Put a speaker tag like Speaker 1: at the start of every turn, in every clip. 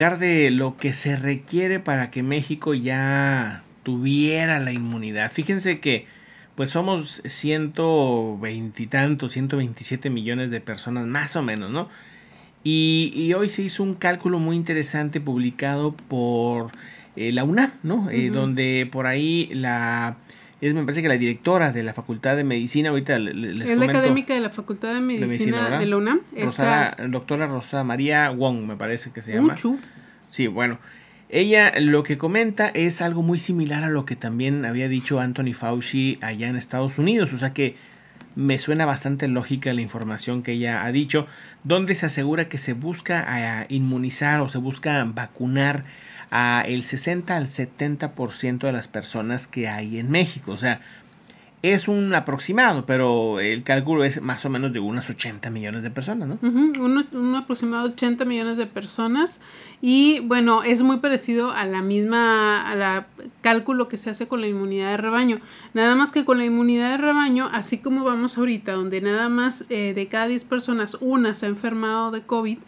Speaker 1: de lo que se requiere para que México ya tuviera la inmunidad. Fíjense que pues somos ciento tantos, 127 millones de personas más o menos, ¿no? Y, hoy se hizo un cálculo muy interesante publicado por eh, la UNAM, ¿no? Eh, donde por ahí la es, me parece que la directora de la Facultad de Medicina, ahorita les Es la académica
Speaker 2: de la Facultad de Medicina de, la UNAM.
Speaker 1: Doctora Rosa María Wong, me parece que se llama. Sí, bueno. Ella lo que comenta es algo muy similar a lo que también había dicho Anthony Fauci allá en Estados Unidos. O sea que me suena bastante lógica la información que ella ha dicho, donde se asegura que se busca a eh, inmunizar o se busca vacunar a el 60 al 70% de las personas que hay en México. O sea, es un aproximado, pero el cálculo es más o menos de unas 80 millones de personas, ¿no?
Speaker 2: un, aproximado de 80 millones de personas. Y bueno, es muy parecido a la misma, a la cálculo que se hace con la inmunidad de rebaño. Nada más que con la inmunidad de rebaño, así como vamos ahorita, donde nada más eh, de cada 10 personas una se ha enfermado de COVID,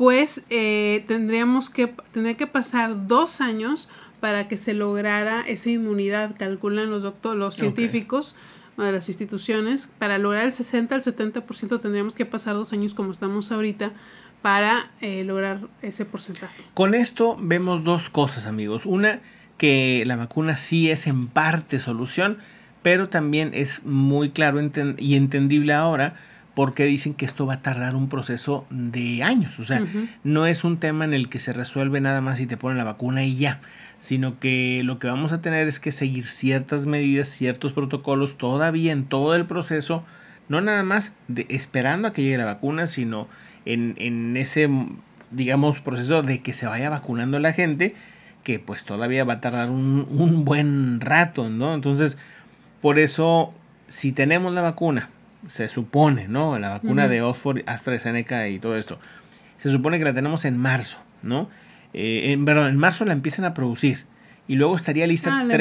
Speaker 2: pues tendríamos que, que pasar dos años para que se lograra esa inmunidad, calculan los, doctor, los científicos de las instituciones, para lograr el 60 al 70% tendríamos que pasar dos años como estamos ahorita para eh, lograr ese porcentaje.
Speaker 1: Con esto vemos dos cosas, amigos. Una, que la vacuna sí es en parte solución, pero también es muy claro y entendible ahora porque dicen que esto va a tardar un proceso de años. O sea, no es un tema en el que se resuelve nada más y te ponen la vacuna y ya, sino que lo que vamos a tener es que seguir ciertas medidas, ciertos protocolos todavía en todo el proceso, no nada más esperando a que llegue la vacuna, sino en, ese, digamos, proceso de que se vaya vacunando la gente, que pues todavía va a tardar un, un buen rato, ¿no? Entonces, por eso, si tenemos la vacuna, se supone, ¿no? La vacuna de Oxford, AstraZeneca y todo esto. Se supone que la tenemos en marzo, ¿no? Eh, en, perdón, en marzo la empiezan a producir. Y luego estaría lista. Ah, la,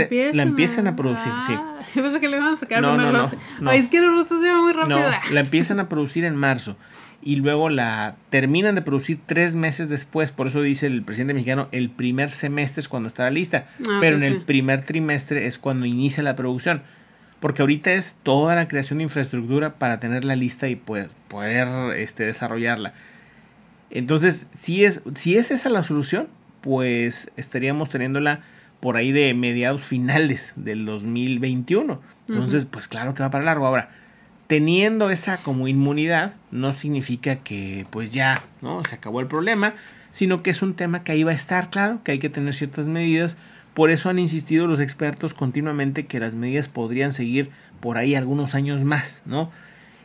Speaker 1: empiezan, a, producir, sí. Ah,
Speaker 2: que le iban a sacar no, no, no, no. Ay, es que los se va muy rápido. No,
Speaker 1: la empiezan a producir en marzo. Y luego la terminan de producir tres meses después. Por eso dice el presidente mexicano: el primer semestre es cuando estará lista. Ah, pero en el primer trimestre es cuando inicia la producción. Porque ahorita es toda la creación de infraestructura para tener la lista y poder, este, desarrollarla. Entonces, si es, es esa la solución, pues estaríamos teniéndola por ahí de mediados finales del 2021. Entonces, pues claro que va para largo. Ahora, teniendo esa como inmunidad, no significa que pues ya, ¿no? Se acabó el problema, sino que es un tema que ahí va a estar, claro, que hay que tener ciertas medidas por eso han insistido los expertos continuamente que las medidas podrían seguir por ahí algunos años más, ¿no?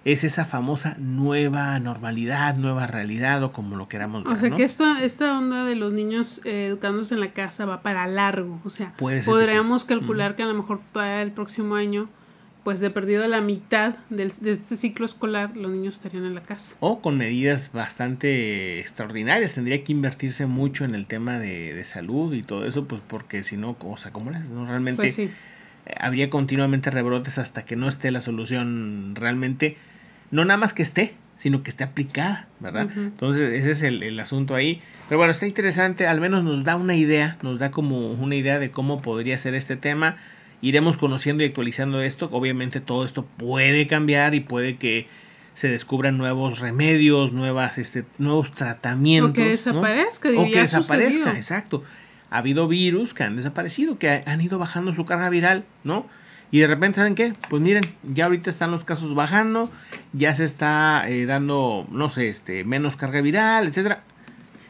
Speaker 1: Es esa famosa nueva normalidad, nueva realidad o como lo queramos ver. O sea, que esta,
Speaker 2: esta onda de los niños eh, educándose en la casa va para largo. O sea, podríamos calcular que a lo mejor todavía el próximo año pues de perdido la mitad de este ciclo escolar los niños estarían en la casa.
Speaker 1: O con medidas bastante extraordinarias, tendría que invertirse mucho en el tema de, de salud y todo eso, pues porque si no, o sea, ¿cómo no? Realmente pues eh, habría continuamente rebrotes hasta que no esté la solución realmente, no nada más que esté, sino que esté aplicada, ¿verdad? Entonces, ese es el, el, asunto ahí. Pero bueno, está interesante, al menos nos da una idea, nos da como una idea de cómo podría ser este tema iremos conociendo y actualizando esto. Obviamente todo esto puede cambiar y puede que se descubran nuevos remedios, nuevas, este, nuevos tratamientos. O que desaparezca. O que desaparezca, exacto. Ha habido virus que han desaparecido, que han ido bajando su carga viral, ¿no? Y de repente, ¿saben qué? Pues miren, ya ahorita están los casos bajando, ya se está eh, dando, no sé, este, menos carga viral, etcétera.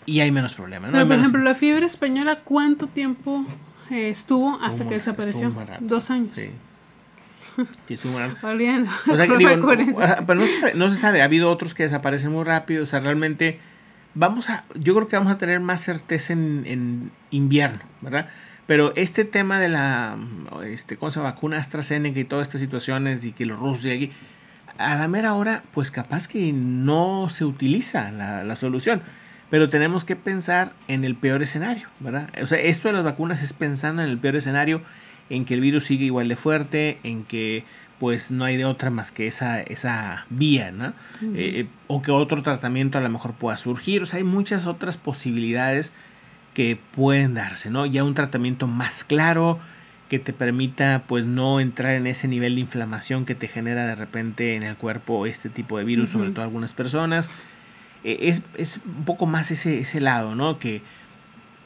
Speaker 1: Y hay menos problemas. ¿no? Pero, por ejemplo,
Speaker 2: la fiebre española, ¿cuánto tiempo eh, estuvo hasta que desapareció. Dos años.
Speaker 1: no, pero no se, sabe, ha habido otros que desaparecen muy rápido, o sea, realmente vamos a, yo creo que vamos a tener más certeza en, invierno, ¿verdad? Pero este tema de la, este, ¿cómo vacuna AstraZeneca y todas estas situaciones y que los rusos lleguen a la mera hora, pues capaz que no se utiliza la, la solución. Pero tenemos que pensar en el peor escenario, ¿verdad? O sea, esto de las vacunas es pensando en el peor escenario, en que el virus sigue igual de fuerte, en que pues no hay de otra más que esa, esa vía, ¿no? Eh, eh, o que otro tratamiento a lo mejor pueda surgir. O sea, hay muchas otras posibilidades que pueden darse, ¿no? Ya un tratamiento más claro que te permita pues no entrar en ese nivel de inflamación que te genera de repente en el cuerpo este tipo de virus, sobre todo algunas personas eh, es, un poco más ese, ese lado, ¿no? Que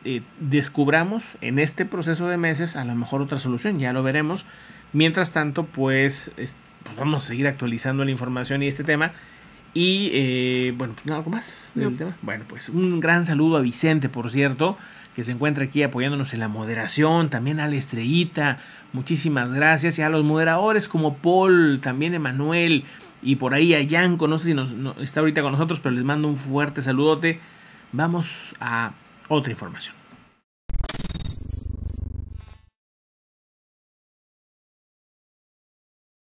Speaker 1: eh, descubramos en este proceso de meses a lo mejor otra solución, ya lo veremos. Mientras tanto, pues, pues vamos a seguir actualizando la información y este tema. Y eh, bueno, bueno, pues, algo más Bueno, pues un gran saludo a Vicente, por cierto, que se encuentra aquí apoyándonos en la moderación, también a la estrellita, muchísimas gracias, y a los moderadores como Paul, también Emanuel. Y por ahí a Yanko, no sé si está ahorita con nosotros, pero les mando un fuerte saludote. Vamos a otra información.